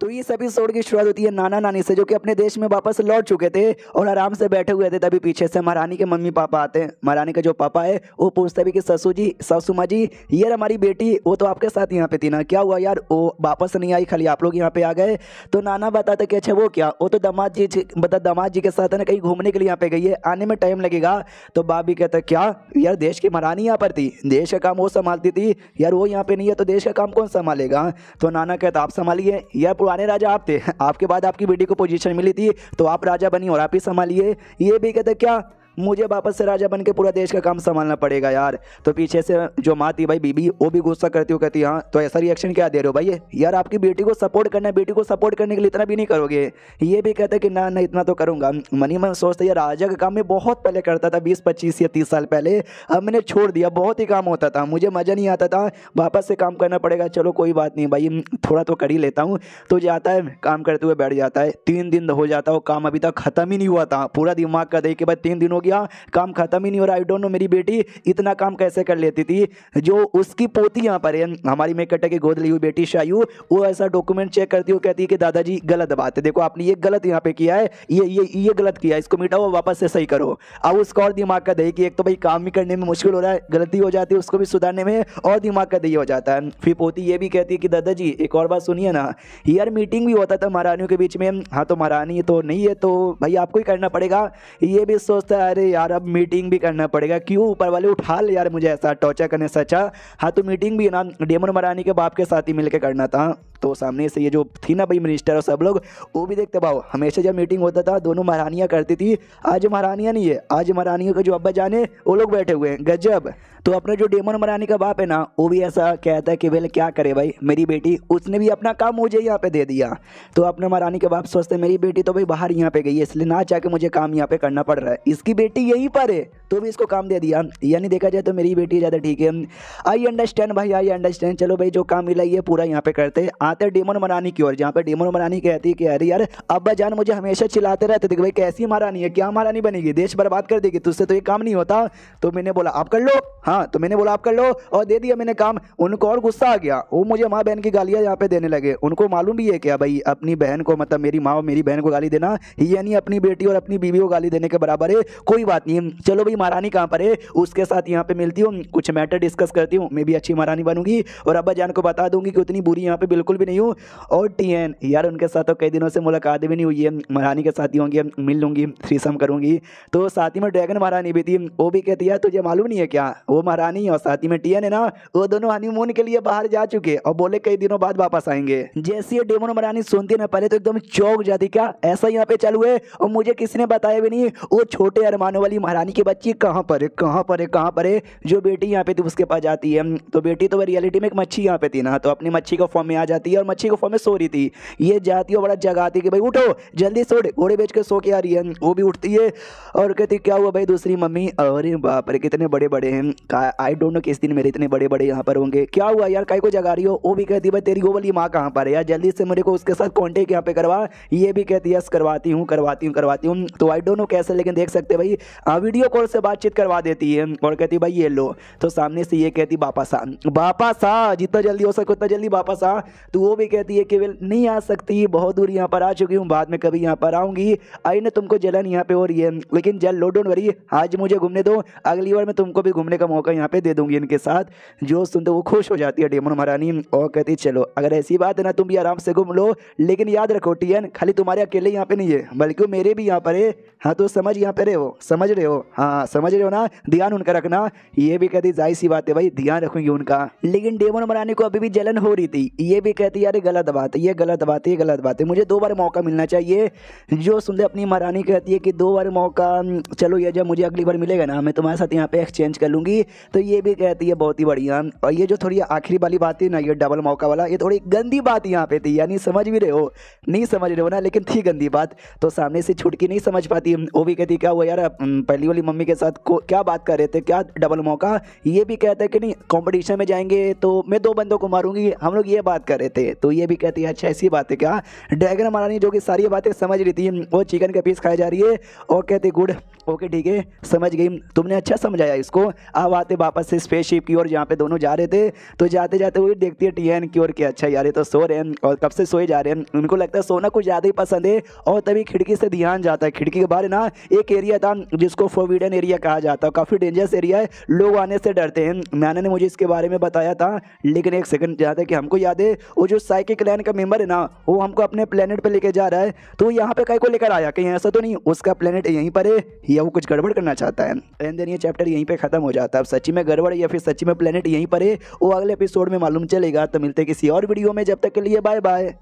तो इस एपिसोड की शुरुआत होती है नाना नानी से जो कि अपने देश में वापस लौट चुके थे और आराम से बैठे हुए थे तभी पीछे से महारानी के मम्मी पापा आते हैं महारानी का जो पापा है वो पूछते भी कि ससु जी सासू माँ जी ये हमारी बेटी वो तो आपके साथ यहाँ पे थी ना क्या हुआ यार वो वापस नहीं आई खाली आप लोग यहाँ पे आ गए तो नाना बताते कि अच्छा वो क्या वो तो दमाद जी मतलब दमाद जी के साथ है ना कहीं घूमने के लिए यहाँ पे गई है आने में टाइम लगेगा तो बाबी कहते क्या यार देश की महारानी यहाँ पर थी देश का काम वो संभालती थी यार वो यहाँ पे नहीं है तो देश का काम कौन संभालेगा तो नाना कहता आप संभालिए यार पुराने राजा आप थे आपके बाद आपकी बेटी को पोजीशन मिली थी तो आप राजा बनी और आप ही संभालिए ये भी कहते क्या मुझे वापस से राजा बन के पूरा देश का काम संभालना पड़ेगा यार तो पीछे से जो माँ थी भाई बीबी वो भी गुस्सा करती हो कहती हाँ तो ऐसा रिएक्शन क्या दे रहे हो भाई यार आपकी बेटी को सपोर्ट करना बेटी को सपोर्ट करने के लिए इतना भी नहीं करोगे ये भी कहते कि ना ना इतना तो करूँगा मनी मन सोचता यार राजा का काम मैं बहुत पहले करता था बीस पच्चीस या तीस साल पहले अब मैंने छोड़ दिया बहुत ही काम होता था मुझे मज़ा नहीं आता था वापस से काम करना पड़ेगा चलो कोई बात नहीं भाई थोड़ा तो कर ही लेता हूँ तो जाता है काम करते हुए बैठ जाता है तीन दिन हो जाता हो काम अभी तक ख़त्म ही नहीं हुआ था पूरा दिमाग का दे के बाद तीन दिन हो किया काम खत्म ही नहीं हो रहा आई डोंट नो मेरी बेटी इतना काम कैसे कर लेती थी जो उसकी पोती यहाँ पर है हमारी मेकटे की गोद ली हुई बेटी शायु वो ऐसा डॉक्यूमेंट चेक करती हो कहती है कि दादाजी गलत बात है देखो आपने ये गलत यहाँ पे किया है ये ये ये गलत किया इसको मिटाओ वापस से सही करो अब उसका और दिमाग का दही कि एक तो भाई काम ही करने में मुश्किल हो रहा है गलती हो जाती है उसको भी सुधारने में और दिमाग का दही हो जाता है फिर पोती ये भी कहती है कि दादाजी एक और बात सुनिए ना यार मीटिंग भी होता था महारानियों के बीच में हाँ तो महारानी तो नहीं है तो भाई आपको ही करना पड़ेगा ये भी सोचता है अरे यार अब मीटिंग भी करना पड़ेगा क्यों ऊपर वाले उठा ले यार मुझे ऐसा टॉर्चर करने से अच्छा हाँ तो मीटिंग भी ना डेमन मरानी के बाप के साथ ही मिलकर करना था तो सामने से ये जो थी ना भाई मिनिस्टर और सब लोग वो भी देखते पाओ हमेशा जब मीटिंग होता था दोनों महारानियाँ करती थी आज महारानियाँ नहीं है आज महारानियों के जो अब्बा जाने वो लोग बैठे हुए हैं गजब तो अपना जो डेमन मरानी का बाप है ना वो भी ऐसा कहता है कि भले क्या करे भाई मेरी बेटी उसने भी अपना काम मुझे यहाँ पे दे दिया तो अपने मरानी के बाप सोचते मेरी बेटी तो भाई बाहर यहाँ पे गई है इसलिए ना के मुझे काम यहाँ पे करना पड़ रहा है इसकी बेटी यहीं पर है तो भी इसको काम दे दिया यानी देखा जाए तो मेरी बेटी ज़्यादा ठीक है आई अंडरस्टैंड भाई आई अंडरस्टैंड चलो भाई जो काम मिला ये पूरा यहाँ पे करते आते डेमोन मनानी की ओर जहाँ पे डेमोन मनानी कहती है कि अरे यार अब्बा जान मुझे हमेशा चिल्लाते रहते थे कि भाई कैसी महारानी है क्या महारानी बनेगी देश बर्बाद कर देगी तुझसे तो ये काम नहीं होता तो मैंने बोला आप कर लो हाँ तो मैंने बोला आप कर लो और दे दिया मैंने काम उनको और गुस्सा आ गया वो मुझे माँ बहन की गालियाँ यहाँ पे देने लगे उनको मालूम भी है क्या भाई अपनी बहन को मतलब मेरी माँ और मेरी बहन को गाली देना यानी अपनी बेटी और अपनी बीवी को गाली देने के बराबर है कोई बात नहीं चलो भाई अच्छी महारानी कहाँ पर है उसके साथ यहाँ पे मिलती हूँ कुछ मैटर डिस्कस करती हूँ मैं भी अच्छी महारानी बनूंगी और अब्बा जान को बता दूंगी कि उतनी बुरी यहाँ पे बिल्कुल भी नहीं हूँ और टी एन यार उनके साथ तो कई दिनों से मुलाकात भी नहीं हुई है महारानी के साथ ही होंगी मिल लूँगी थ्रीसम करूँगी तो साथ ही में ड्रैगन महारानी भी थी वो भी कहती है तुझे मालूम नहीं है क्या वो महारानी और साथ ही में टी एन है ना वो दोनों हनीमून के लिए बाहर जा चुके और बोले कई दिनों बाद वापस आएंगे जैसे ये डेमोन महारानी सुनती है ना पहले तो एकदम चौक जाती क्या ऐसा यहाँ पे चालू है और मुझे किसी ने बताया भी नहीं वो छोटे अरमानों वाली महारानी की बच्ची कि कहाँ पर है कहाँ पर है कहाँ पर है जो बेटी यहाँ पे थी उसके पास जाती है तो बेटी तो वह रियलिटी में एक मच्छी यहाँ पे थी ना तो अपनी मच्छी को फॉर्म में आ जाती है और मच्छी को फॉर्म में सो रही थी ये जाती है बड़ा जगाती कि भाई उठो जल्दी सो घोड़े बेच के सो के आ रही है वो भी उठती है और कहती क्या हुआ भाई दूसरी मम्मी अरे बाप रे कितने बड़े बड़े हैं आई डोंट नो किस दिन मेरे इतने बड़े बड़े यहाँ पर होंगे क्या हुआ यार काय को जगा रही हो वो भी कहती भाई तेरी वो वाली माँ कहाँ पर है यार जल्दी से मेरे को उसके साथ कॉन्टेक्ट यहाँ पे करवा ये भी कहती है करवाती हूँ करवाती हूँ करवाती हूँ तो आई डोंट नो कैसे लेकिन देख सकते भाई वीडियो कॉल से से बातचीत करवा देती है और कहती भाई ये लो तो सामने से ये कहती बापा सा बापा सा जितना जल्दी हो सके उतना जल्दी बापा सा तो वो भी कहती है कि वे नहीं आ सकती बहुत दूर यहाँ पर आ चुकी हूँ बाद में कभी यहाँ पर आऊँगी आई ना तुमको जलन यहाँ पे हो रही है लेकिन जल लो डोंट वरी आज मुझे घूमने दो अगली बार मैं तुमको भी घूमने का मौका यहाँ पे दे दूंगी इनके साथ जो सुनते तो वो खुश हो जाती है डेमन महारानी और कहती चलो अगर ऐसी बात है ना तुम भी आराम से घूम लो लेकिन याद रखो टीएन खाली तुम्हारे अकेले यहाँ पे नहीं है बल्कि मेरे भी यहाँ पर है हाँ तो समझ यहाँ पे रहे हो समझ रहे हो हाँ समझ रहे हो ना ध्यान उनका रखना ये भी कहती जाहिर सी बात है भाई ध्यान रखूंगी उनका लेकिन डेमन मरानी को अभी भी जलन हो रही थी ये भी कहती यार गलत बात है ये गलत बात है ये गलत बात है मुझे दो बार मौका मिलना चाहिए जो सुन अपनी महारानी कहती है कि दो बार मौका चलो ये जब मुझे अगली बार मिलेगा ना मैं तुम्हारे साथ यहाँ पे एक्सचेंज कर लूँगी तो ये भी कहती है बहुत ही बढ़िया और ये जो थोड़ी आखिरी वाली बात थी ना ये डबल मौका वाला ये थोड़ी गंदी बात यहाँ पे थी यानी समझ भी रहे हो नहीं समझ रहे हो ना लेकिन थी गंदी बात तो सामने से छुटकी नहीं समझ पाती वो भी कहती क्या हुआ यार पहली वाली मम्मी के साथ क्या बात कर रहे थे क्या डबल मौका ये भी कहते हैं कि नहीं कंपटीशन में जाएंगे तो मैं दो बंदों को मारूंगी हम लोग ये बात कर रहे थे तो ये भी कहते हैं अच्छा ऐसी बात है क्या ड्रैगन महारानी जो कि सारी बातें समझ रही थी वो चिकन का पीस खाई जा रही है और कहती गुड ओके ठीक है समझ गई तुमने अच्छा समझाया इसको अब आते वापस से स्पेसशिप की ओर जहाँ पे दोनों जा रहे थे तो जाते जाते वही देखती है टीएन की ओर कि अच्छा यार ये तो सो रहे हैं और कब से सोए जा रहे हैं उनको लगता है सोना कुछ ज़्यादा ही पसंद है और तभी खिड़की से ध्यान जाता है खिड़की के बाहर ना एक एरिया था जिसको फोविडन एरिया कहा जाता है काफ़ी डेंजरस एरिया है लोग आने से डरते हैं मैंने ने मुझे इसके बारे में बताया था लेकिन एक सेकंड जहाँ कि हमको याद है वो जो साइकिल क्लैन का मेम्बर है ना वो हमको अपने प्लानट पर लेके जा रहा है तो यहाँ पर कहीं को लेकर आया कहीं ऐसा तो नहीं उसका प्लानट यहीं पर है या वो कुछ गड़बड़ करना चाहता है एंड देन ये चैप्टर यहीं पर खत्म हो जाता है अब सच्ची में गड़बड़ या फिर सच्ची में प्लेनेट यहीं पर है वो अगले एपिसोड में मालूम चलेगा तो मिलते किसी और वीडियो में जब तक के लिए बाय बाय